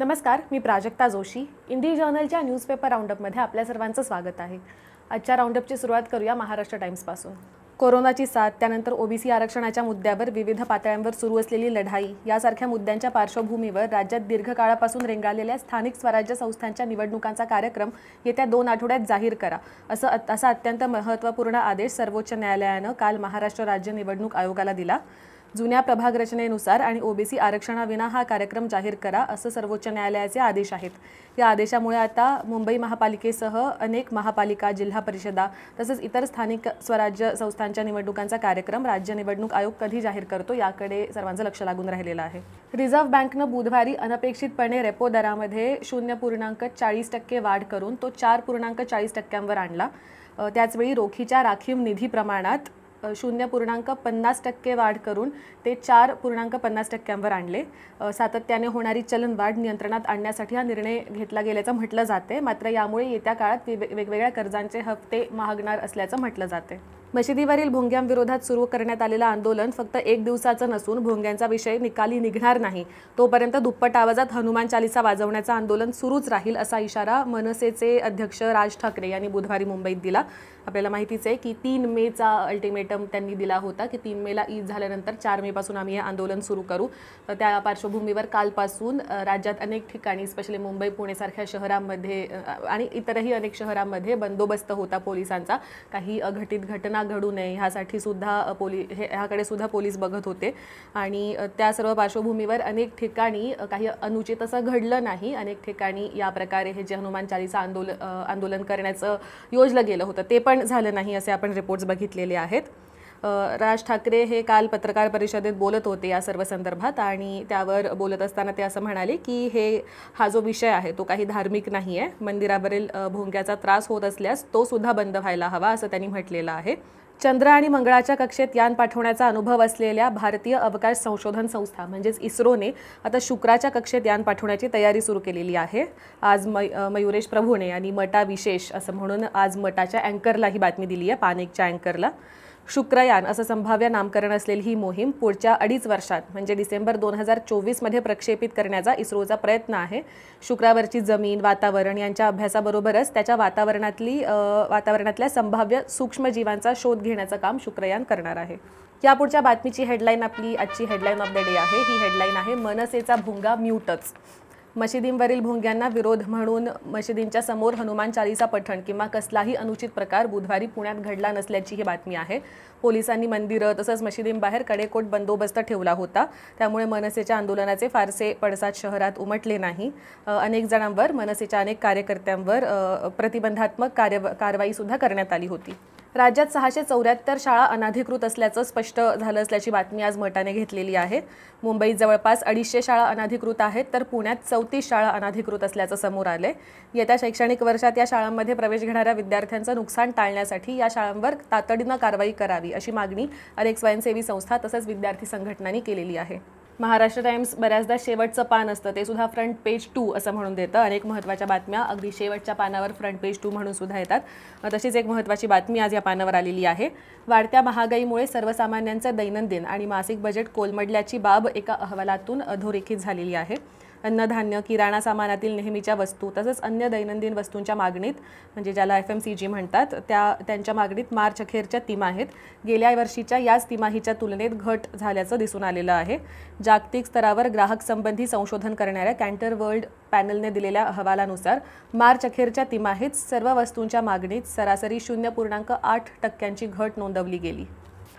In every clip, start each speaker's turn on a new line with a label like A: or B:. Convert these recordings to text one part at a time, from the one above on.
A: नमस्कार मी प्राजक्ता जोशी इंडी जर्नलच्या न्यूजपेपर राऊंडअपमध्ये आपल्या सर्वांचं स्वागत आहे आजच्या राऊंडअपची सुरुवात करूया महाराष्ट्र टाईम्सपासून कोरोनाची साथ त्यानंतर ओबीसी आरक्षणाच्या मुद्द्यावर विविध पातळ्यांवर सुरू असलेली लढाई यासारख्या मुद्द्यांच्या पार्श्वभूमीवर राज्यात दीर्घकाळापासून रेंगाळलेल्या स्थानिक स्वराज्य संस्थांच्या निवडणुकांचा कार्यक्रम येत्या दोन आठवड्यात जाहीर करा असं असा अत्यंत महत्त्वपूर्ण आदेश सर्वोच्च न्यायालयानं काल महाराष्ट्र राज्य निवडणूक आयोगाला दिला जुन्या प्रभाग रचनेनुसार आणि ओबीसी आरक्षणाविना हा कार्यक्रम जाहीर करा असं सर्वोच्च न्यायालयाचे आदेश आहेत या आदेशामुळे आता मुंबई महापालिकेसह अनेक महापालिका जिल्हा परिषदा तसंच इतर स्थानिक स्वराज्य संस्थांच्या निवडणुकांचा कार्यक्रम राज्य निवडणूक आयोग कधी जाहीर करतो याकडे सर्वांचं लक्ष लागून राहिलेलं आहे रिझर्व्ह बँकनं बुधवारी अनपेक्षितपणे रेपो दरामध्ये शून्य पूर्णांक चाळीस टक्के वाढ करून तो चार पूर्णांक चाळीस टक्क्यांवर आणला त्याचवेळी रोखीच्या राखीव निधी प्रमाणात शून्य पूर्णांक पन्नास टक्के वाढ करून ते चार पूर्णांक पन्नास टक्क्यांवर आणले सातत्याने होणारी चलनवाढ नियंत्रणात आणण्यासाठी हा निर्णय घेतला गेल्याचं म्हटलं जाते मात्र यामुळे येत्या काळात वेगवेगळ्या कर्जांचे हप्ते महागणार असल्याचं म्हटलं जाते मशिदीवरील भोंग्यांविरोधात सुरू करण्यात आलेलं आंदोलन फक्त एक दिवसाचं नसून भोंग्यांचा विषय निकाली निघणार नाही तोपर्यंत दुप्पट आवाजात हनुमान चालिसा वाजवण्याचं आंदोलन सुरूच राहील असा इशारा मनसेचे अध्यक्ष राज ठाकरे यांनी बुधवारी मुंबईत दिला आपल्याला माहितीच आहे की तीन मेचा अल्टिमेटम त्यांनी दिला होता की तीन मेला ईद झाल्यानंतर चार मेपासून आम्ही हे आंदोलन सुरू करू तर त्या पार्श्वभूमीवर कालपासून राज्यात अनेक ठिकाणी स्पेशली मुंबई पुणेसारख्या शहरांमध्ये आणि इतरही अनेक शहरांमध्ये बंदोबस्त होता पोलिसांचा काही अघटित घटना घटना घडू नये ह्यासाठी सुद्धा पोलीस हे ह्याकडे सुद्धा पोलीस बघत होते आणि त्या सर्व पार्श्वभूमीवर अनेक ठिकाणी काही अनुचित असं घडलं नाही अनेक ठिकाणी या प्रकारे हे जे हनुमान चालीसा आंदोलन आंदोलन करण्याचं योजलं गेलं होतं ते पण झालं नाही असे आपण रिपोर्ट्स बघितलेले आहेत राज ठाकरे हे काल पत्रकार परिषदेत बोलत होते या सर्व संदर्भात आणि त्यावर बोलत असताना ते असं म्हणाले की हे हा जो विषय आहे तो काही धार्मिक नाही आहे मंदिरावरील भोंग्याचा त्रास होत असल्यास तो सुद्धा बंद व्हायला हवा असं त्यांनी म्हटलेलं आहे चंद्र आणि मंगळाच्या कक्षेत यान पाठवण्याचा अनुभव असलेल्या भारतीय अवकाश संशोधन संस्था म्हणजेच इस्रोने आता शुक्राच्या कक्षेत यान पाठवण्याची तयारी सुरू केलेली आहे आज मय मयुरेश प्रभूने आणि मटा विशेष असं म्हणून आज मटाच्या अँकरला ही बातमी दिली आहे पानेकच्या अँकरला शुक्रयान असं संभाव्य नामकरण असलेली ही मोहीम पुढच्या अडीच वर्षात म्हणजे डिसेंबर दोन हजार चोवीसमध्ये प्रक्षेपित करण्याचा इस्रोचा प्रयत्न आहे शुक्रावरची जमीन वातावरण यांच्या अभ्यासाबरोबरच त्याच्या वातावरणातली वातावरणातल्या संभाव्य सूक्ष्मजीवांचा शोध घेण्याचं काम शुक्रयान करणार आहे यापुढच्या बातमीची हेडलाईन आपली आजची हेडलाईन ऑफ द डे आहे ही हेडलाईन आहे मनसेचा भुंगा म्यूटच मशिदींवरील भोंग्यांना विरोध म्हणून मशिदींच्या समोर हनुमान चालीसा पठण किंवा कसलाही अनुचित प्रकार बुधवारी पुण्यात घडला नसल्याची ही बातमी आहे पोलिसांनी मंदिरं तसंच मशिदींबाहेर कडेकोट बंदोबस्त ठेवला होता त्यामुळे मनसेच्या आंदोलनाचे फारसे पडसाद शहरात उमटले नाही अनेक जणांवर मनसेच्या अनेक कार्यकर्त्यांवर प्रतिबंधात्मक कार्य कारवाईसुद्धा करण्यात आली होती राज्यात सहाशे चौऱ्याहत्तर शाळा अनाधिकृत असल्याचं स्पष्ट झालं असल्याची बातमी आज मटाने घेतलेली आहे मुंबईत जवळपास अडीचशे शाळा अनाधिकृत आहेत तर पुण्यात चौतीस शाळा अनाधिकृत असल्याचं समोर आले येत्या शैक्षणिक वर्षात या शाळांमध्ये प्रवेश घेणाऱ्या विद्यार्थ्यांचं नुकसान टाळण्यासाठी या शाळांवर तातडीनं कारवाई करावी अशी मागणी अनेक स्वयंसेवी संस्था तसंच विद्यार्थी संघटनांनी केलेली आहे महाराष्ट्र टाइम्स बऱ्याचदा शेवटचं पान असतं ते सुद्धा फ्रंट पेज टू असं म्हणून देतं अनेक महत्त्वाच्या बातम्या अगदी शेवटच्या पानावर फ्रंट पेज टू म्हणून सुद्धा येतात तशीच एक महत्त्वाची बातमी आज या पानावर आलेली आहे वाढत्या महागाईमुळे सर्वसामान्यांचं दैनंदिन आणि मासिक बजेट कोलमडल्याची बाब एका अहवालातून अधोरेखित झालेली आहे अन्नधान्य किराणा सामानातील नेहमीच्या वस्तू तसंच अन्य दैनंदिन वस्तूंच्या मागणीत म्हणजे ज्याला एफ एम सी जी म्हणतात त्या त्यांच्या मागणीत मार्च अखेरच्या तिमाहीत गेल्या वर्षीच्या याच तिमाहीच्या तुलनेत घट झाल्याचं दिसून आलेलं आहे जागतिक स्तरावर ग्राहक संबंधी संशोधन करणाऱ्या कॅन्टर वर्ल्ड पॅनलने दिलेल्या अहवालानुसार मार्च अखेरच्या तिमाहीत सर्व वस्तूंच्या मागणीत सरासरी शून्य पूर्णांक आठ टक्क्यांची घट नोंदवली गेली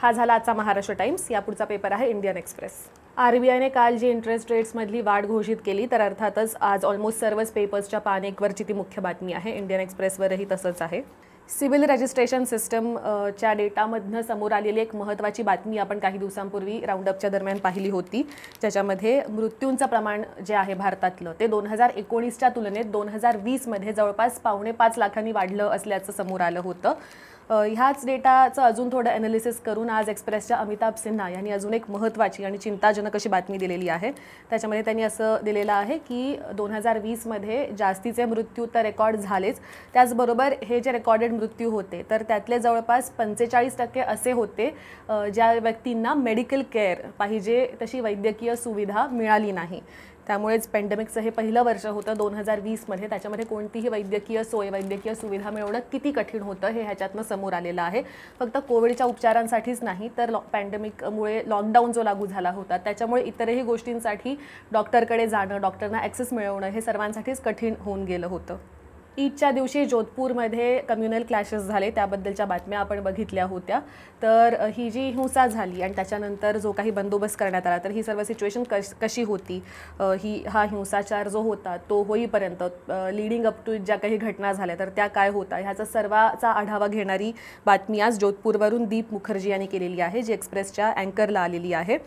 A: हा झाला आजचा महाराष्ट्र टाइम्स यापुढचा पेपर आहे इंडियन एक्सप्रेस आरबीआयने काल जी इंटरेस्ट रेट्समधली वाढ घोषित केली तर अर्थातच आज ऑलमोस्ट सर्वच पेपर्सच्या पानेकवरची ती मुख्य बातमी आहे इंडियन एक्सप्रेसवरही तसंच आहे सिव्हिल रजिस्ट्रेशन सिस्टमच्या डेटामधनं समोर आलेली एक महत्त्वाची बातमी आपण काही दिवसांपूर्वी राऊंडअपच्या दरम्यान पाहिली होती ज्याच्यामध्ये मृत्यूंचं प्रमाण जे आहे भारतातलं ते दोन हजार एकोणीसच्या तुलनेत दोन हजार वीसमध्ये जवळपास पावणे पाच लाखांनी वाढलं असल्याचं समोर आलं होतं ह्याच डेटाचं अजून थोडं ॲनालिसिस करून आज एक्सप्रेसच्या अमिताभ सिन्हा यांनी अजून एक महत्त्वाची आणि चिंताजनक अशी बातमी दिलेली आहे त्याच्यामध्ये त्यांनी असं दिलेलं आहे की दोन हजार वीसमध्ये जास्तीचे मृत्यू तर रेकॉर्ड झालेच त्याचबरोबर हे जे रेकॉर्डेड मृत्यू होते तर त्यातले जवळपास पंचेचाळीस टक्के असे होते ज्या व्यक्तींना मेडिकल केअर पाहिजे तशी वैद्यकीय सुविधा मिळाली नाही त्यामुळेच पॅन्डेमिकचं हे पहिलं वर्ष होतं दोन हजार वीसमध्ये त्याच्यामध्ये कोणतीही वैद्यकीय सोय वैद्यकीय सुविधा मिळवणं किती कठीण होतं हे ह्याच्यातनं समोर आलेलं आहे फक्त कोविडच्या उपचारांसाठीच नाही तर लॉ पॅन्डेमिकमुळे लॉकडाऊन जो लागू झाला होता त्याच्यामुळे इतरही गोष्टींसाठी डॉक्टरकडे जाणं डॉक्टरना ॲक्सेस मिळवणं हे सर्वांसाठीच कठीण होऊन गेलं होतं ईदच्या दिवशी जोधपूरमध्ये कम्युनल क्लॅशेस झाले त्याबद्दलच्या बातम्या आपण बघितल्या होत्या तर ही जी हिंसा झाली आणि त्याच्यानंतर जो काही बंदोबस्त करण्यात आला तर ही सर्व सिच्युएशन कश कशी होती ही हा हिंसाचार जो होता तो होईपर्यंत लिडिंग अप टू ज्या काही घटना झाल्या तर त्या काय होता ह्याचा सर्वाचा आढावा घेणारी बातमी आज जोधपूरवरून दीप मुखर्जी यांनी केलेली आहे जी एक्सप्रेसच्या अँकरला आलेली आहे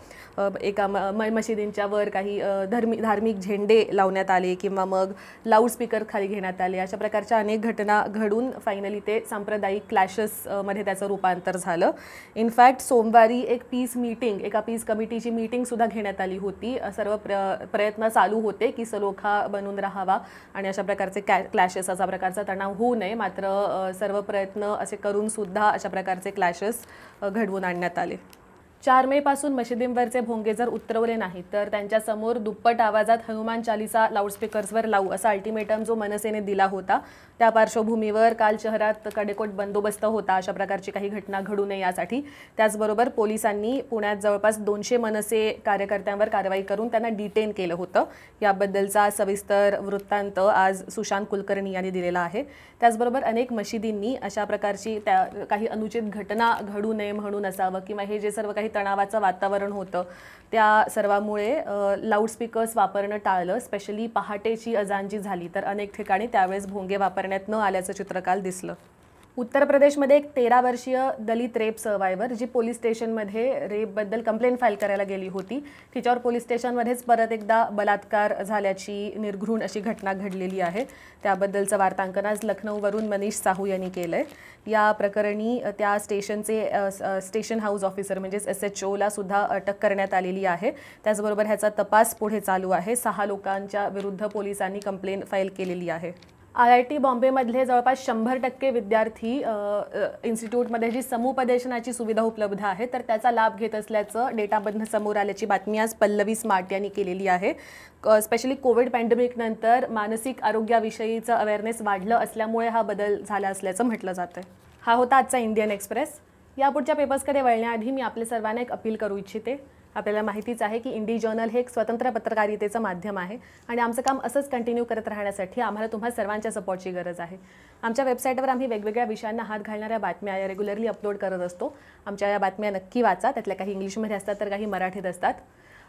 A: एका म मशिदींच्या वर काही धर्मी धार्मिक झेंडे लावण्यात आले किंवा मग लाऊडस्पीकर खाली घेण्यात आले अशा प्रकारच्या अनेक घटना घडून फायनली ते सांप्रदायिक क्लॅशेसमध्ये त्याचं रूपांतर झालं इनफॅक्ट सोमवारी एक पीस मीटिंग एका पीस कमिटीची मीटिंगसुद्धा घेण्यात आली होती सर्व प्र प्रयत्न चालू होते की सलोखा बनून राहावा आणि अशा प्रकारचे कॅ क्लॅशेस असा प्रकारचा तणाव होऊ नये मात्र सर्व प्रयत्न असे करूनसुद्धा अशा प्रकारचे क्लॅशेस घडवून आणण्यात आले चार मे पासून मशिदींवरचे भोंगे जर उतरवले नाही तर त्यांच्यासमोर दुप्पट आवाजात हनुमान चालीसा लाऊडस्पीकर्सवर लावू असा अल्टिमेटम जो मनसेने दिला होता त्या पार्श्वभूमीवर काल शहरात कडेकोट बंदोबस्त होता अशा प्रकारची काही घटना घडू नये यासाठी त्याचबरोबर पोलिसांनी पुण्यात जवळपास दोनशे मनसे कार्यकर्त्यांवर कारवाई करून त्यांना डिटेन केलं होतं याबद्दलचा सविस्तर वृत्तांत आज सुशांत कुलकर्णी यांनी दिलेला आहे त्याचबरोबर अनेक मशिदींनी अशा प्रकारची त्या काही अनुचित घटना घडू नये म्हणून असावं किंवा हे जे सर्व काही तणावाचं वातावरण होतं त्या सर्वामुळे लाऊडस्पीकर्स वापरणं टाळलं स्पेशली पहाटेची अजांजी झाली तर अनेक ठिकाणी त्यावेळेस भोंगे वापरण्यात न आल्याचं चित्रकाल दिसलं उत्तर प्रदेशमध्ये एक तेरा वर्षीय दलित रेप सर्वायवर जी पोलीस स्टेशनमध्ये रेपबद्दल कंप्लेंट फाईल करायला गेली होती तिच्यावर पोलीस स्टेशनमध्येच परत एकदा बलात्कार झाल्याची निर्घृण अशी घटना घडलेली आहे त्याबद्दलचं वार्तांकन आज लखनौवरून मनीष साहू यांनी केलं आहे या प्रकरणी त्या स्टेशनचे स्टेशन हाऊस ऑफिसर म्हणजेच एस एच ओला सुद्धा अटक करण्यात आलेली आहे त्याचबरोबर ह्याचा तपास पुढे चालू आहे सहा लोकांच्या विरुद्ध पोलिसांनी कंप्लेंट फाईल केलेली आहे आय आय टी बॉम्बेमधले जवळपास शंभर टक्के विद्यार्थी इन्स्टिट्यूटमध्ये जी समुपदेशनाची सुविधा उपलब्ध आहे तर त्याचा लाभ घेत असल्याचं डेटाबंध समोर आल्याची बातमी आज पल्लवी स्मार्ट यांनी केलेली आहे स्पेशली कोविड पॅन्डेमिकनंतर मानसिक आरोग्याविषयीचं अवेअरनेस वाढलं असल्यामुळे हा बदल झाला असल्याचं म्हटलं जातं हा होता आजचा इंडियन एक्सप्रेस यापुढच्या पेपर्सकडे वळण्याआधी मी आपल्या सर्वांना एक अपील करू इच्छिते आपल्याला माहितीच आहे की इंडी जर्नल हे एक स्वतंत्र पत्रकारितेचं माध्यम आहे आणि आमचं काम असंच कंटिन्यू करत राहण्यासाठी आम्हाला तुम्हा सर्वांच्या सपोर्टची गरज आहे आमच्या वेबसाईटवर आम्ही वेगवेगळ्या विषयांना हात घालणाऱ्या बातम्या या रेग्युलरली अपलोड करत असतो आमच्या या बातम्या नक्की वाचा त्यातल्या काही इंग्लिशमध्ये असतात तर काही मराठीत असतात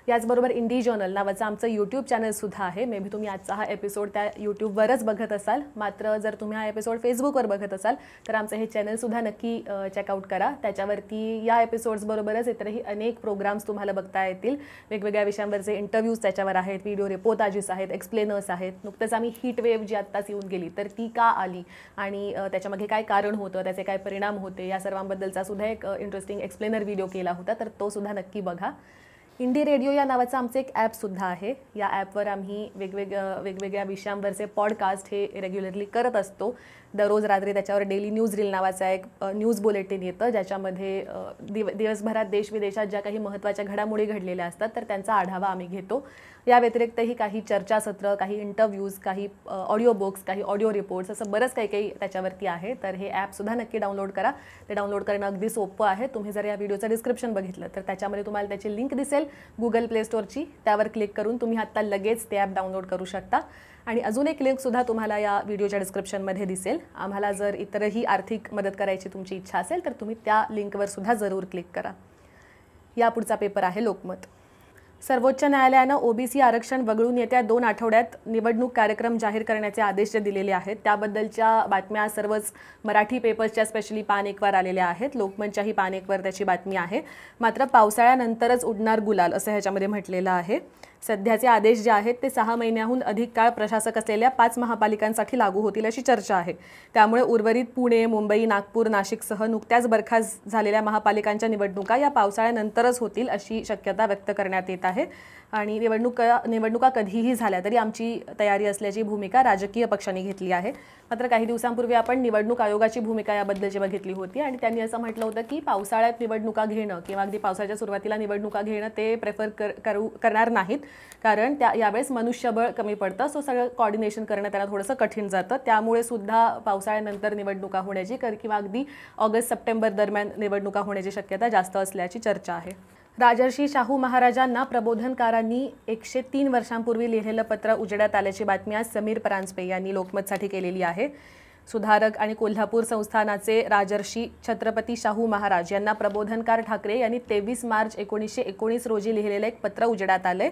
A: याचबरोबर इंडी जर्नल नावाचं आमचं यूट्यूब चॅनलसुद्धा आहे मे बी तुम्ही आजचा हा एपिसोड त्या यूट्यूबवरच बघत असाल मात्र जर तुम्ही हा एपिसोड फेसबुकवर बघत असाल तर आमचं हे चॅनलसुद्धा नक्की चेकआउट करा त्याच्यावरती या एपिसोड्सबरोबरच इतरही अनेक प्रोग्राम्स तुम्हाला बघता येतील वेगवेगळ्या विषयांवरचे इंटरव्ह्यूज त्याच्यावर आहेत व्हिडिओ रेपोताजीस आहेत एक्सप्लेनर्स आहेत नुकतंच आम्ही हीट वेव्ह जी आत्ताच येऊन गेली तर ती का आली आणि त्याच्यामध्ये काय कारण होतं त्याचे काय परिणाम होते या सर्वांबद्दलचा सुद्धा एक इंटरेस्टिंग एक्सप्लेनर व्हिडिओ केला होता तर तो सुद्धा नक्की बघा इंडी रेडिओ या नावाचं आमचं एक ॲपसुद्धा आहे या ॲपवर आम्ही वेगवेगळ्या वेगवेगळ्या विषयांवरचे पॉडकास्ट हे रेग्युलरली करत असतो दररोज रात्री त्याच्यावर डेली न्यूज रील नावाचा एक न्यूज बुलेटिन येतं ज्याच्यामध्ये दिव दिवसभरात देश विदेशात ज्या काही महत्त्वाच्या घडामोडी घडलेल्या असतात तर त्यांचा आढावा आम्ही घेतो या व्यतिरिक्तही काही चर्चासत्र काही इंटरव्ह्यूज काही ऑडिओ बुक्स काही ऑडिओ रिपोर्ट्स असं बरंच काही काही त्याच्यावरती आहे तर हे ॲपसुद्धा नक्की डाउनलोड करा ते डाउनलोड करणं अगदी सोपं आहे तुम्ही जर या व्हिडिओचं डिस्क्रिप्शन बघितलं तर त्याच्यामध्ये तुम्हाला त्याची लिंक दिसेल गुगल प्ले स्टोअरची त्यावर क्लिक करून तुम्ही आत्ता लगेच ते ॲप डाउनलोड करू शकता आणि अजून एक लिंकसुद्धा तुम्हाला या व्हिडिओच्या डिस्क्रिप्शनमध्ये दिसेल आम्हाला जर इतरही आर्थिक मदत करायची तुमची इच्छा असेल तर तुम्ही त्या लिंकवर सुद्धा जरूर क्लिक करा यापुढचा पेपर आहे लोकमत सर्वोच्च न्यायालयानं ओबीसी आरक्षण वगळून येत्या दोन आठवड्यात निवडणूक कार्यक्रम जाहीर करण्याचे आदेश जे दिलेले आहेत त्याबद्दलच्या बातम्या सर्वच मराठी पेपर्सच्या स्पेशली पान एकवर आलेल्या आहेत लोकमतच्याही पान एकवर त्याची बातमी आहे मात्र पावसाळ्यानंतरच उडणार गुलाल असं ह्याच्यामध्ये म्हटलेलं आहे सध्याचे आदेश जे आहेत ते सहा महिन्याहून अधिक काळ प्रशासक असलेल्या पाच महापालिकांसाठी लागू होतील अशी चर्चा आहे त्यामुळे उर्वरित पुणे मुंबई नागपूर नाशिकसह नुकत्याच बरखास्त झालेल्या महापालिकांच्या निवडणुका या पावसाळ्यानंतरच होतील अशी शक्यता व्यक्त करण्यात येत आहे आणि निवडणुका निवडणुका कधीही झाल्या तरी आमची तयारी असल्याची भूमिका राजकीय पक्षांनी घेतली आहे मात्र काही दिवसांपूर्वी आपण निवडणूक आयोगाची भूमिका याबद्दल जेव्हा घेतली होती आणि त्यांनी असं म्हटलं होतं की पावसाळ्यात निवडणुका घेणं किंवा अगदी पावसाच्या सुरुवातीला निवडणुका घेणं ते प्रेफर कर करू करणार नाहीत कारण त्या यावेळेस मनुष्यबळ कमी पडतं सो सगळं कॉर्डिनेशन करणं त्याला थोडंसं कठीण जातं त्यामुळे सुद्धा पावसाळ्यानंतर निवडणुका होण्याची किंवा अगदी ऑगस्ट सप्टेंबर दरम्यान निवडणुका होण्याची शक्यता जास्त असल्याची चर्चा आहे राजर्षी शाहू महाराजांना प्रबोधनकारांनी एकशे तीन वर्षांपूर्वी लिहिलेलं पत्र उजेडात आल्याची बातमी आज समीर परांजपे यांनी लोकमतसाठी केलेली आहे सुधारक आणि कोल्हापूर संस्थानाचे राजर्षी छत्रपती शाहू महाराज यांना प्रबोधनकार ठाकरे यांनी तेवीस मार्च एकोणीसशे एकोणीस रोजी लिहिलेलं एक पत्र उजेडात आलं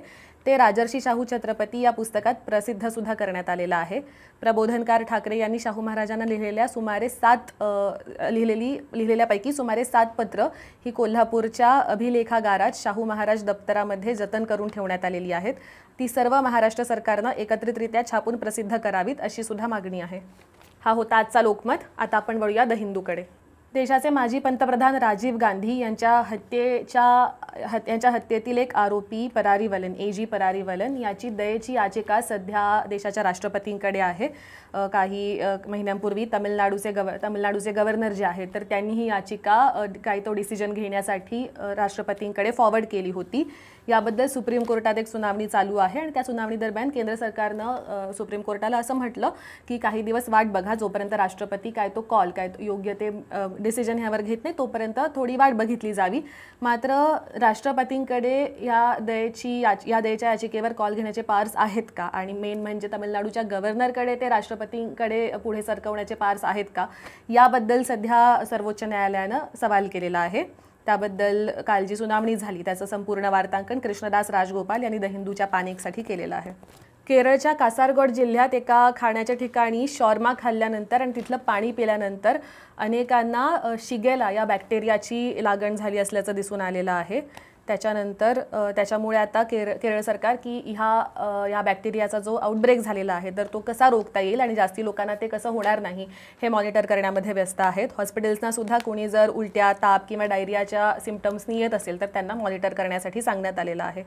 A: ते राजर्षी शाहू छत्रपती या पुस्तकात प्रसिद्ध सुद्धा करण्यात आलेलं आहे प्रबोधनकार ठाकरे यांनी शाहू महाराजांना लिहिलेल्या सुमारे सात लिहिलेली लिहिलेल्यापैकी सुमारे सात पत्र ही कोल्हापूरच्या अभिलेखागारात शाहू महाराज दप्तरामध्ये जतन करून ठेवण्यात आलेली आहेत ती सर्व महाराष्ट्र सरकारनं एकत्रितरित्या छापून प्रसिद्ध करावीत अशी सुद्धा मागणी आहे हा होता आजचा लोकमत आता आपण वळूया द हिंदूकडे देशाचे माजी पंतप्रधान राजीव गांधी यांच्या हत्येच्या हत्या यांच्या हत्येतील एक आरोपी परारीवलन ए जी परारीवलन याची दयेची याचिका सध्या देशाच्या राष्ट्रपतींकडे आहे काही महिन्यांपूर्वी तमिळनाडूचे गव तमिळनाडूचे गव्हर्नर जे आहेत तर त्यांनी ही याचिका काही तो डिसिजन घेण्यासाठी राष्ट्रपतींकडे फॉरवर्ड केली होती याबद्दल सुप्रीम कोर्टात एक सुनावणी चालू आहे आणि त्या सुनावणी दरम्यान केंद्र सरकारनं सुप्रीम कोर्टाला असं म्हटलं की काही दिवस वाट बघा जोपर्यंत राष्ट्रपती काय तो कॉल काय योग्य ते डिसिजन ह्यावर घेत नाही तोपर्यंत थोडी वाट बघितली जावी मात्र राष्ट्रपतींकडे या दयेची याच या दयेच्या याचिकेवर कॉल घेण्याचे पार्स आहेत का आणि मेन म्हणजे तमिळनाडूच्या गव्हर्नरकडे ते राष्ट्रपतींकडे पुढे सरकवण्याचे पार्स आहेत का याबद्दल सध्या सर्वोच्च न्यायालयानं सवाल केलेला आहे त्याबद्दल कालची सुनावणी झाली त्याचं संपूर्ण वार्तांकन कृष्णदास राजगोपाल यांनी द हिंदूच्या पानिकसाठी केलेलं आहे केरळच्या कासारगड जिल्ह्यात एका खाण्याच्या ठिकाणी शॉर्मा खाल्ल्यानंतर आणि तिथलं पाणी पिल्यानंतर अनेकांना शिगेला या बॅक्टेरियाची लागण झाली असल्याचं दिसून आलेलं आहे त्याच्यानंतर त्याच्यामुळे आता केर केरळ सरकार की ह्या या बॅक्टेरियाचा जो आउटब्रेक झालेला आहे तर तो कसा रोखता येईल आणि जास्ती लोकांना ते कसं होणार नाही हे मॉनिटर करण्यामध्ये व्यस्त आहेत हॉस्पिटल्सना सुद्धा कोणी जर उलट्या ताप किंवा डायरियाच्या सिमटम्सनी येत असेल तर त्यांना मॉनिटर करण्यासाठी सांगण्यात आलेलं आहे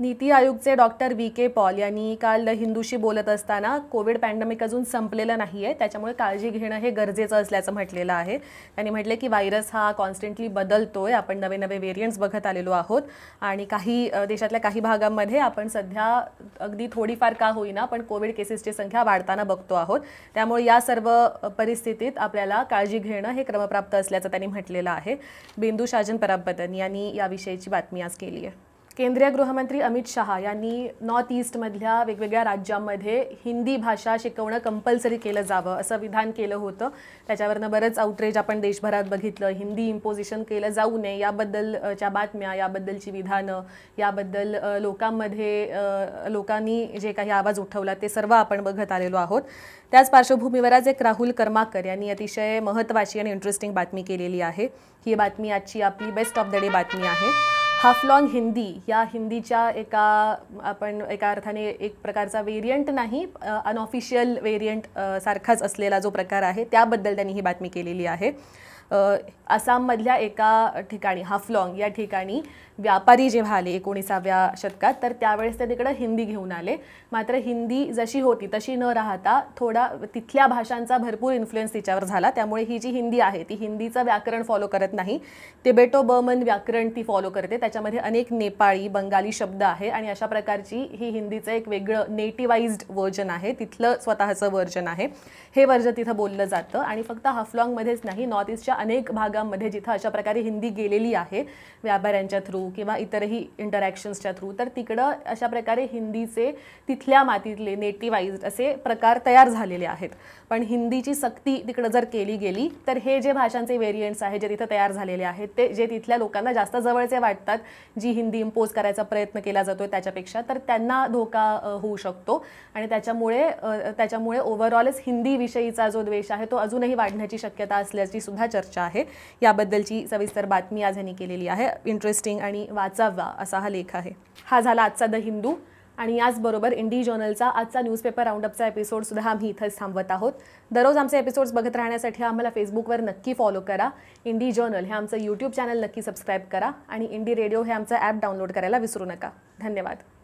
A: नीती आयोगचे डॉक्टर व्ही के पॉल यांनी काल हिंदूशी बोलत असताना कोविड पॅन्डेमिक अजून संपलेलं नाही आहे त्याच्यामुळे काळजी घेणं हे गरजेचं असल्याचं म्हटलेलं आहे त्यांनी म्हटले की व्हायरस हा कॉन्स्टंटली बदलतो आहे आपण नवे नवे व्हेरियंट्स बघत आलेलो आहोत आणि काही देशातल्या काही भागांमध्ये आपण सध्या अगदी थोडीफार का होईना पण कोविड केसेसची संख्या वाढताना बघतो आहोत त्यामुळे या सर्व परिस्थितीत आपल्याला काळजी घेणं हे क्रमप्राप्त असल्याचं त्यांनी म्हटलेलं आहे बिंदू शाजन पराबदन यांनी याविषयीची बातमी आज केली आहे केंद्रीय गृहमंत्री अमित शहा यांनी नॉर्थ ईस्टमधल्या वेगवेगळ्या राज्यांमध्ये हिंदी भाषा शिकवणं कंपल्सरी केलं जावं असं विधान केलं होतं त्याच्यावरनं बरंच आउटरेज आपण देशभरात बघितलं हिंदी इम्पोजिशन केलं जाऊ नये याबद्दलच्या बातम्या याबद्दलची विधानं याबद्दल लोकांमध्ये लोकांनी जे काही आवाज उठवला ते सर्व आपण बघत आलेलो आहोत त्याच पार्श्वभूमीवर आज एक राहुल कर्माकर यांनी अतिशय महत्त्वाची आणि इंटरेस्टिंग बातमी केलेली आहे ही बातमी आजची आपली बेस्ट ऑफ द डे बातमी आहे लॉन्ग हिंदी या हिंदीच्या एका आपण एका अर्थाने एक प्रकारचा वेरियंट नाही अनऑफिशियल वेरियंट सारखाच असलेला जो प्रकार आहे त्याबद्दल त्यांनी ही बातमी केलेली आहे आसाममधल्या एका ठिकाणी हाफलॉंग या ठिकाणी व्यापारी जेव्हा आले एकोणीसाव्या शतकात तर त्यावेळेस ते तिकडं हिंदी घेऊन आले मात्र हिंदी जशी होती तशी न राहता थोडा तिथल्या भाषांचा भरपूर इन्फ्लुएन्स तिच्यावर झाला त्यामुळे ही जी हिंदी आहे ती हिंदीचं व्याकरण फॉलो करत नाही तिबेटो बर्मन व्याकरण ती फॉलो करते त्याच्यामध्ये अनेक नेपाळी बंगाली शब्द आहे आणि अशा प्रकारची ही हिंदीचं एक वेगळं नेटिवाइज्ड व्हर्जन आहे तिथलं स्वतःचं व्हर्जन आहे हे वर्जन तिथं बोललं जातं आणि फक्त हाफलॉंगमध्येच नाही नॉर्थ ईस्टच्या अनेक भागांमध्ये जिथं अशा प्रकारे हिंदी गेलेली आहे व्यापाऱ्यांच्या थ्रू किंवा इतरही इंटरॅक्शन्सच्या थ्रू तर तिकडं अशा प्रकारे हिंदीचे तिथल्या मातीतले नेटिवाईज असे प्रकार तयार झालेले आहेत पण हिंदीची सक्ती तिकडं जर केली गेली तर हे जे भाषांचे वेरियंट्स आहे जे तिथं तयार झालेले आहेत ते जे तिथल्या लोकांना जास्त जवळचे वाटतात जी हिंदी इम्पोज करायचा प्रयत्न केला जातो आहे त्याच्यापेक्षा तर त्यांना धोका होऊ शकतो आणि त्याच्यामुळे त्याच्यामुळे ओव्हरऑलच हिंदीविषयीचा जो द्वेष आहे तो अजूनही वाढण्याची शक्यता असल्याची सुद्धा चर्चा चर्चा आहे याबद्दलची सविस्तर बातमी आज यांनी केलेली आहे इंटरेस्टिंग आणि वाचावा असा हा लेख आहे हा झाला आजचा द हिंदू आणि याचबरोबर इंडी जर्नलचा आजचा न्यूजपेपर राऊंडअपचा एपिसोडसुद्धा आम्ही इथंच थांबवत आहोत दररोज आमचे एपिसोड्स बघत राहण्यासाठी आम्हाला फेसबुकवर नक्की फॉलो करा इंडी जर्नल हे आमचं यूट्यूब चॅनल नक्की सबस्क्राईब करा आणि इंडी रेडिओ हे आमचं ॲप डाउनलोड करायला विसरू नका धन्यवाद